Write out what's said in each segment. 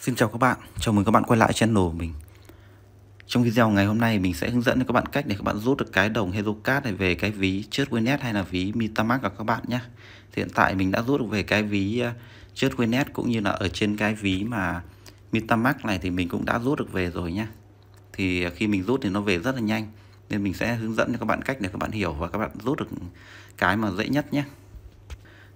Xin chào các bạn, chào mừng các bạn quay lại channel của mình Trong video ngày hôm nay mình sẽ hướng dẫn cho các bạn cách để các bạn rút được cái đồng HezoCard này về cái ví ChurchWinnet hay là ví Metamask của các bạn nhé hiện tại mình đã rút được về cái ví ờ, ChurchWinnet cũng như là ở trên cái ví mà Metamask này thì mình cũng đã rút được về rồi nhé Thì khi mình rút thì nó về rất là nhanh Nên mình sẽ hướng dẫn cho các bạn cách để các bạn hiểu và các bạn rút được cái mà dễ nhất nhé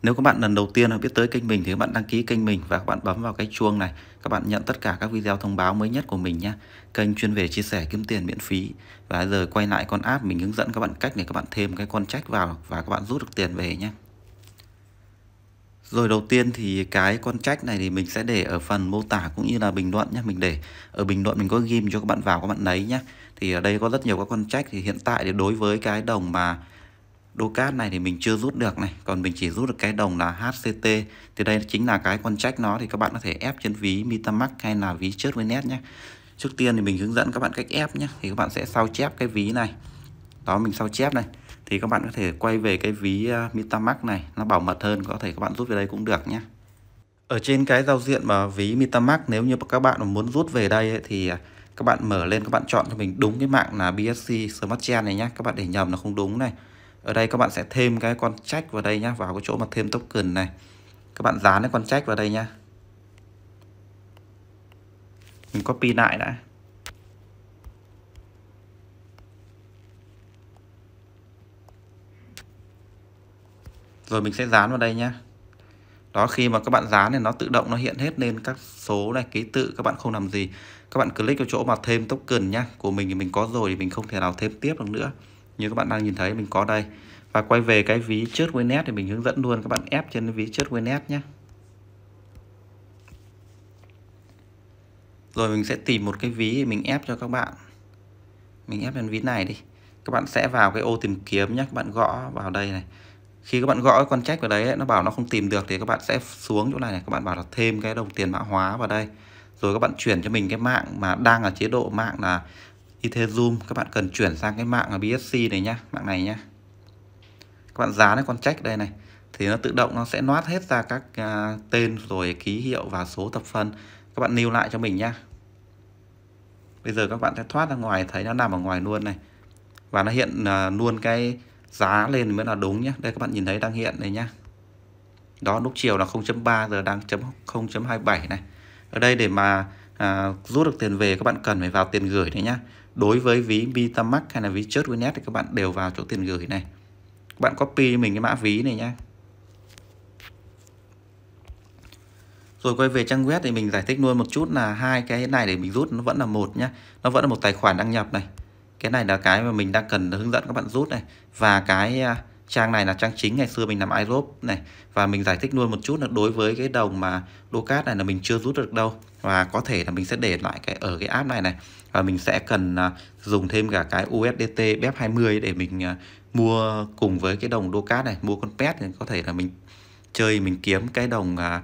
nếu các bạn lần đầu tiên biết tới kênh mình thì các bạn đăng ký kênh mình và các bạn bấm vào cái chuông này. Các bạn nhận tất cả các video thông báo mới nhất của mình nhé. Kênh chuyên về chia sẻ kiếm tiền miễn phí. Và giờ quay lại con app mình hướng dẫn các bạn cách để các bạn thêm cái con trách vào và các bạn rút được tiền về nhé. Rồi đầu tiên thì cái con trách này thì mình sẽ để ở phần mô tả cũng như là bình luận nhé. Mình để ở bình luận mình có ghim cho các bạn vào các bạn lấy nhé. Thì ở đây có rất nhiều các con trách thì hiện tại thì đối với cái đồng mà đô cát này thì mình chưa rút được này còn mình chỉ rút được cái đồng là HCT thì đây chính là cái con trách nó thì các bạn có thể ép trên ví metamask hay là ví chớt với nét nhé trước tiên thì mình hướng dẫn các bạn cách ép nhé thì các bạn sẽ sao chép cái ví này đó mình sao chép này thì các bạn có thể quay về cái ví ờ, metamask này nó bảo mật hơn có thể các bạn rút về đây cũng được nhé ở trên cái giao diện mà ví metamask nếu như các bạn muốn rút về đây ấy, thì ờ, các bạn mở lên các bạn chọn cho mình đúng cái mạng là BSC Smart Chain này nhé các bạn để nhầm nó không đúng này ở đây các bạn sẽ thêm cái con check vào đây nhá vào cái chỗ mà thêm token này các bạn dán cái con check vào đây nhá mình copy lại đã rồi mình sẽ dán vào đây nhá đó khi mà các bạn dán thì nó tự động nó hiện hết lên các số này ký tự các bạn không làm gì các bạn click vào chỗ mà thêm token nhá của mình thì mình có rồi thì mình không thể nào thêm tiếp được nữa như các bạn đang nhìn thấy mình có đây và quay về cái ví chớt Winet thì mình hướng dẫn luôn các bạn ép trên ví chớt Winet nhé rồi mình sẽ tìm một cái ví mình ép cho các bạn mình ép lên ví này đi các bạn sẽ vào cái ô tìm kiếm nhé các bạn gõ vào đây này khi các bạn gõ con check vào đấy ấy, nó bảo nó không tìm được thì các bạn sẽ xuống chỗ này này các bạn bảo là thêm cái đồng tiền mã hóa vào đây rồi các bạn chuyển cho mình cái mạng mà đang ở chế độ mạng là Ethereum các bạn cần chuyển sang cái mạng là BSC này nhá mạng này nhá các bạn dán cái con check đây này thì nó tự động nó sẽ noát hết ra các uh, tên rồi ký hiệu và số thập phân các bạn lưu lại cho mình nhá bây giờ các bạn sẽ thoát ra ngoài thấy nó nằm ở ngoài luôn này và nó hiện uh, luôn cái giá lên mới là đúng nhé đây các bạn nhìn thấy đang hiện này nhá đó lúc chiều là 0.3 giờ đang chấm 0.27 này ở đây để mà à, rút được tiền về các bạn cần phải vào tiền gửi đấy nhá đối với ví Metamask hay là ví chốt Winet thì các bạn đều vào chỗ tiền gửi này các bạn copy cho mình cái mã ví này nhé rồi quay về trang web thì mình giải thích luôn một chút là hai cái này để mình rút nó vẫn là một nhá nó vẫn là một tài khoản đăng nhập này cái này là cái mà mình đang cần hướng dẫn các bạn rút này và cái à, trang này là trang chính ngày xưa mình làm iRope này và mình giải thích luôn một chút là đối với cái đồng mà đô cát này là mình chưa rút được đâu và có thể là mình sẽ để lại cái ở cái app này này và mình sẽ cần à, dùng thêm cả cái USDT BEP20 để mình à, mua cùng với cái đồng đô cát này mua con pet thì có thể là mình chơi mình kiếm cái đồng à,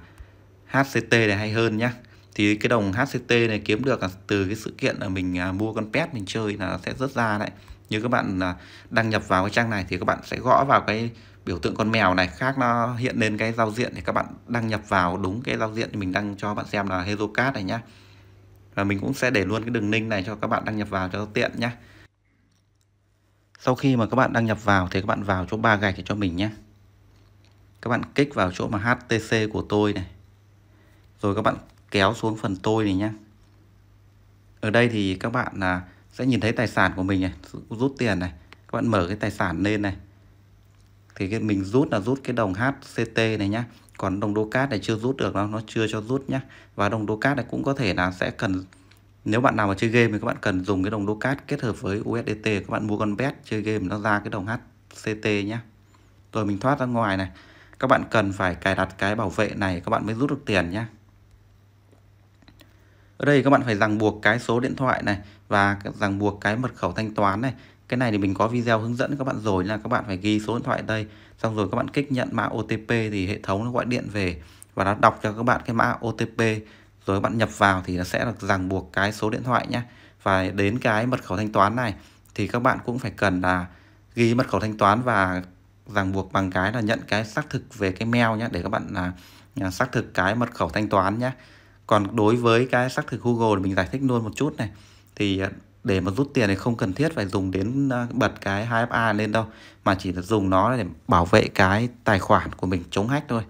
HCT này hay hơn nhá thì cái đồng HCT này kiếm được từ cái sự kiện là mình mua con pet mình chơi là sẽ rất ra đấy như các bạn à, đăng nhập vào cái trang này thì các bạn sẽ gõ vào cái biểu tượng con mèo này khác nó hiện lên cái giao diện thì các bạn đăng nhập vào đúng cái giao diện mình đang cho bạn xem là HelloCard này nhá và mình cũng sẽ để luôn cái đường link này cho các bạn đăng nhập vào cho tiện nhé sau khi mà các bạn đăng nhập vào thì các bạn vào chỗ ba gạch cho mình nhé các bạn kích vào chỗ mà HTC của tôi này rồi các bạn kéo xuống phần tôi này nhé ở đây thì các bạn là sẽ nhìn thấy tài sản của mình này rút tiền này các bạn mở cái tài sản lên này thì cái mình rút là rút cái đồng HCT này nhá còn đồng đô cát này chưa rút được đâu nó chưa cho rút nhá và đồng đô cát này cũng có thể là sẽ cần nếu bạn nào mà chơi game thì các bạn cần dùng cái đồng đô cát kết hợp với USDT các bạn mua con bet chơi game nó ra cái đồng HCT nhá rồi mình thoát ra ngoài này các bạn cần phải cài đặt cái bảo vệ này các bạn mới rút được tiền nhá ở đây các bạn phải ràng buộc cái số điện thoại này và ràng buộc cái mật khẩu thanh toán này cái này thì mình có video hướng dẫn các bạn rồi là các bạn phải ghi số điện thoại đây xong rồi các bạn kích nhận mã OTP thì hệ thống nó gọi điện về và nó đọc cho các bạn cái mã OTP rồi các bạn nhập vào thì nó sẽ được ràng buộc cái số điện thoại nhé và đến cái mật khẩu thanh toán này thì các bạn cũng phải cần là ghi mật khẩu thanh toán và ràng buộc bằng cái là nhận cái xác thực về cái mail nhé để các bạn là xác thực cái mật khẩu thanh toán nhé còn đối với cái xác thực Google thì mình giải thích luôn một chút này thì à, để mà rút tiền thì không cần thiết phải dùng đến à, bật cái 2FA lên đâu mà chỉ là dùng nó để bảo vệ cái tài khoản của mình chống hack thôi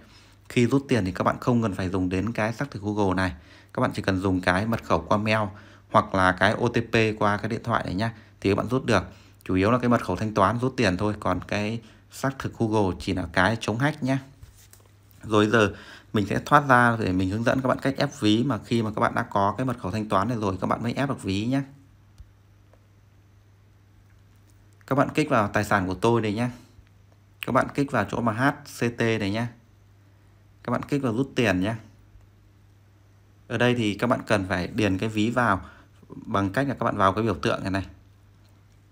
khi rút tiền thì các bạn không cần phải dùng đến cái xác thực Google này các bạn chỉ cần dùng cái mật khẩu qua mail hoặc là cái OTP qua cái điện thoại này nhá thì các bạn rút được chủ yếu là cái mật khẩu thanh toán rút tiền thôi còn cái xác thực Google chỉ là cái chống hack nhé rồi giờ mình sẽ thoát ra để mình hướng dẫn các bạn cách ép ví mà khi mà các bạn đã có cái mật khẩu thanh toán này rồi các bạn mới ép được ví nhé các bạn kích vào tài sản của tôi này nhé các bạn kích vào chỗ mà HCT này nhé các bạn kích vào rút tiền nhé ở đây thì các bạn cần phải điền cái ví vào bằng cách là các bạn vào cái biểu tượng này này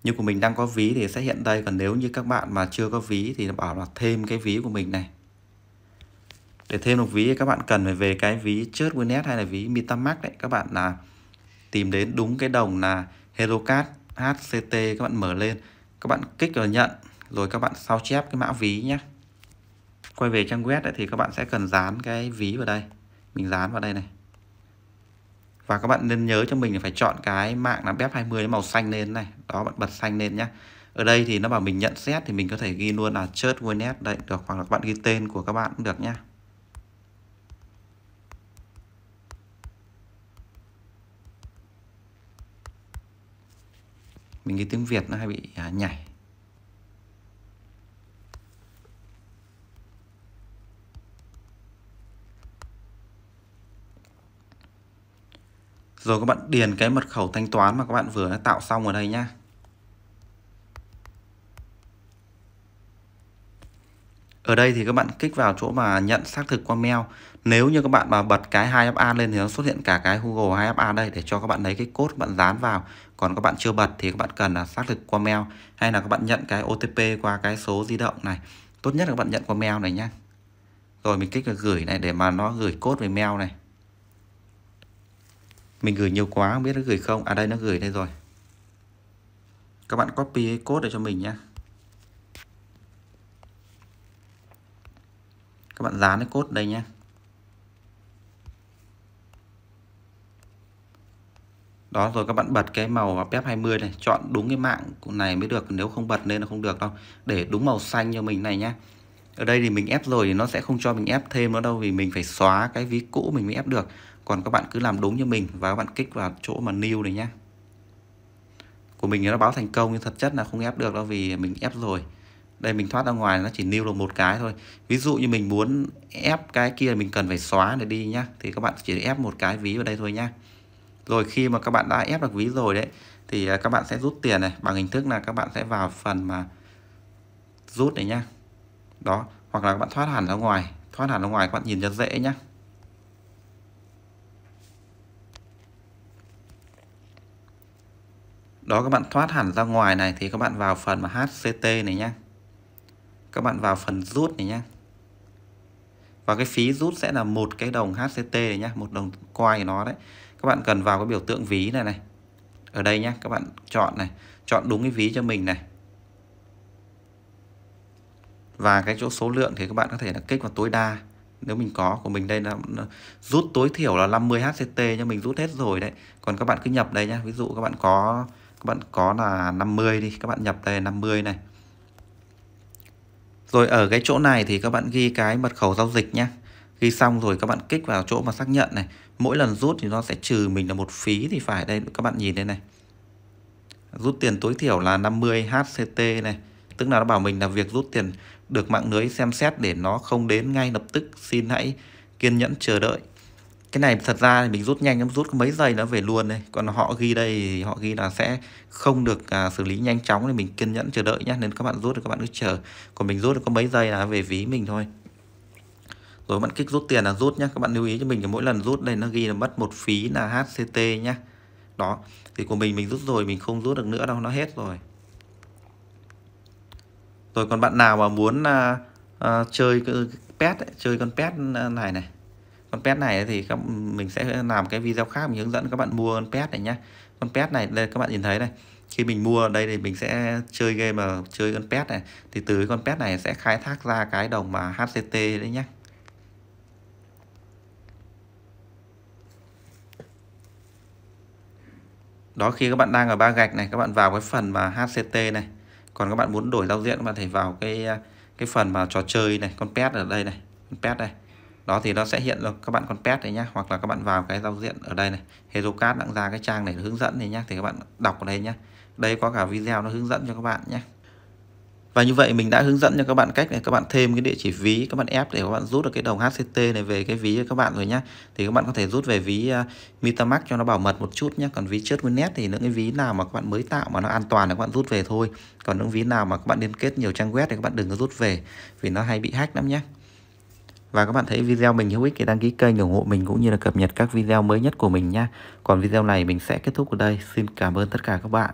như của mình đang có ví thì sẽ hiện đây còn nếu như các bạn mà chưa có ví thì bảo là thêm cái ví của mình này để thêm một ví thì các bạn cần phải về cái ví chớt Winnet hay là ví Metamax đấy các bạn là tìm đến đúng cái đồng là Herocard HCT các bạn mở lên các bạn kích vào nhận rồi các bạn sao chép cái mã ví nhé quay về trang web đấy thì các bạn sẽ cần dán cái ví vào đây mình dán vào đây này và các bạn nên nhớ cho mình là phải chọn cái mạng là bếp 20 màu xanh lên này đó bạn bật xanh lên nhé ở đây thì nó bảo mình nhận xét thì mình có thể ghi luôn là chớt Winnet đấy được hoặc là các bạn ghi tên của các bạn cũng được nhé cái tiếng Việt nó hay bị à, nhảy Rồi các bạn điền cái mật khẩu thanh toán mà các bạn vừa đã tạo xong ở đây nhá. Ở đây thì các bạn kích vào chỗ mà nhận xác thực qua mail. Nếu như các bạn mà bật cái 2FA lên thì nó xuất hiện cả cái Google 2FA đây để cho các bạn lấy cái code bạn dán vào còn các bạn chưa bật thì các bạn cần là xác thực qua mail hay là các bạn nhận cái OTP qua cái số di động này tốt nhất là các bạn nhận qua mail này nhé rồi mình kích vào gửi này để mà nó gửi cốt về mail này mình gửi nhiều quá không biết nó gửi không à đây nó gửi đây rồi các bạn copy code để cho mình nhé các bạn dán cái code đây nhé đó rồi các bạn bật cái màu F20 này chọn đúng cái mạng này mới được nếu không bật nên là không được đâu để đúng màu xanh cho mình này nhá ở đây thì mình ép rồi thì nó sẽ không cho mình ép thêm nữa đâu vì mình phải xóa cái ví cũ mình mới ép được còn các bạn cứ làm đúng như mình và các bạn kích vào chỗ mà new này nhá của mình nó báo thành công nhưng thật chất là không ép được đâu vì mình ép rồi đây mình thoát ra ngoài nó chỉ nêu được một cái thôi ví dụ như mình muốn ép cái kia mình cần phải xóa để đi nhá thì các bạn chỉ ép một cái ví vào đây thôi nhá rồi khi mà các bạn đã ép được ví rồi đấy thì à, các bạn sẽ rút tiền này bằng hình thức là các bạn sẽ vào phần mà rút này nhá đó hoặc là các bạn thoát hẳn ra ngoài thoát hẳn ra ngoài các bạn nhìn cho dễ nhá đó các bạn thoát hẳn ra ngoài này thì các bạn vào phần mà HCT này nhá các bạn vào phần rút này nhá và cái phí rút sẽ là một cái đồng HCT này nhá một đồng coin nó đấy các bạn cần vào cái biểu tượng ví này này ở đây nhé các bạn chọn này chọn đúng cái ví cho mình này và cái chỗ số lượng thì các bạn có thể là kích vào tối đa nếu mình có của mình đây là rút tối thiểu là 50 HCT nhưng mình rút hết rồi đấy còn các bạn cứ nhập đây nhé ví dụ các bạn có các bạn có là 50 đi các bạn nhập đây 50 này rồi ở cái chỗ này thì các bạn ghi cái mật khẩu giao dịch nhé ghi xong rồi các bạn kích vào chỗ mà xác nhận này mỗi lần rút thì nó sẽ trừ mình là một phí thì phải đây các bạn nhìn đây này rút tiền tối thiểu là 50 HCT này tức là nó bảo mình là việc rút tiền được mạng lưới xem xét để nó không đến ngay lập tức xin hãy kiên nhẫn chờ đợi cái này thật ra thì mình rút nhanh lắm rút mấy giây nó về luôn đây còn họ ghi đây thì họ ghi là sẽ không được à, xử lý nhanh chóng thì mình kiên nhẫn chờ đợi nhé nên các bạn rút thì các bạn cứ chờ còn mình rút được có mấy giây là về ví mình thôi rồi bạn kích rút tiền là rút nhé các bạn lưu ý cho mình là mỗi lần rút đây nó ghi là mất một phí là HCT nhé đó thì của mình mình rút rồi mình không rút được nữa đâu nó hết rồi rồi còn bạn nào mà muốn à, à, chơi pet ấy, chơi con pet à, này này con pet này thì các mình sẽ làm cái video khác mình hướng dẫn các bạn mua con pet này nhé con pet này đây các bạn nhìn thấy này khi mình mua ở đây thì mình sẽ chơi game mà chơi con pet này thì từ con pet này sẽ khai thác ra cái đồng mà HCT đấy nhé đó khi các bạn đang ở ba gạch này các bạn vào cái phần mà HCT này còn các bạn muốn đổi giao diện các bạn thể vào cái cái phần mà trò chơi này con pet ở đây này con pet đây đó thì nó sẽ hiện được các bạn con pet đấy nhá hoặc là các bạn vào cái giao diện ở đây này HeroCard đang ra cái trang này hướng dẫn này nhá thì các bạn đọc ở đây nhá đây có cả video nó hướng dẫn cho các bạn nhé và như vậy mình đã hướng dẫn cho các bạn cách này các bạn thêm cái địa chỉ ví các bạn ép để các bạn rút được cái đồng HCT này về cái ví các bạn rồi nhá. Thì các bạn có thể rút về ví uh, MetaMask cho nó bảo mật một chút nhé Còn ví chết Winnet thì những cái ví nào mà các bạn mới tạo mà nó an toàn thì các bạn rút về thôi. Còn những ví nào mà các bạn liên kết nhiều trang web thì các bạn đừng có rút về vì nó hay bị hack lắm nhé. Và các bạn thấy video mình hữu ích thì đăng ký kênh ủng hộ mình cũng như là cập nhật các video mới nhất của mình nha. Còn video này mình sẽ kết thúc ở đây. Xin cảm ơn tất cả các bạn.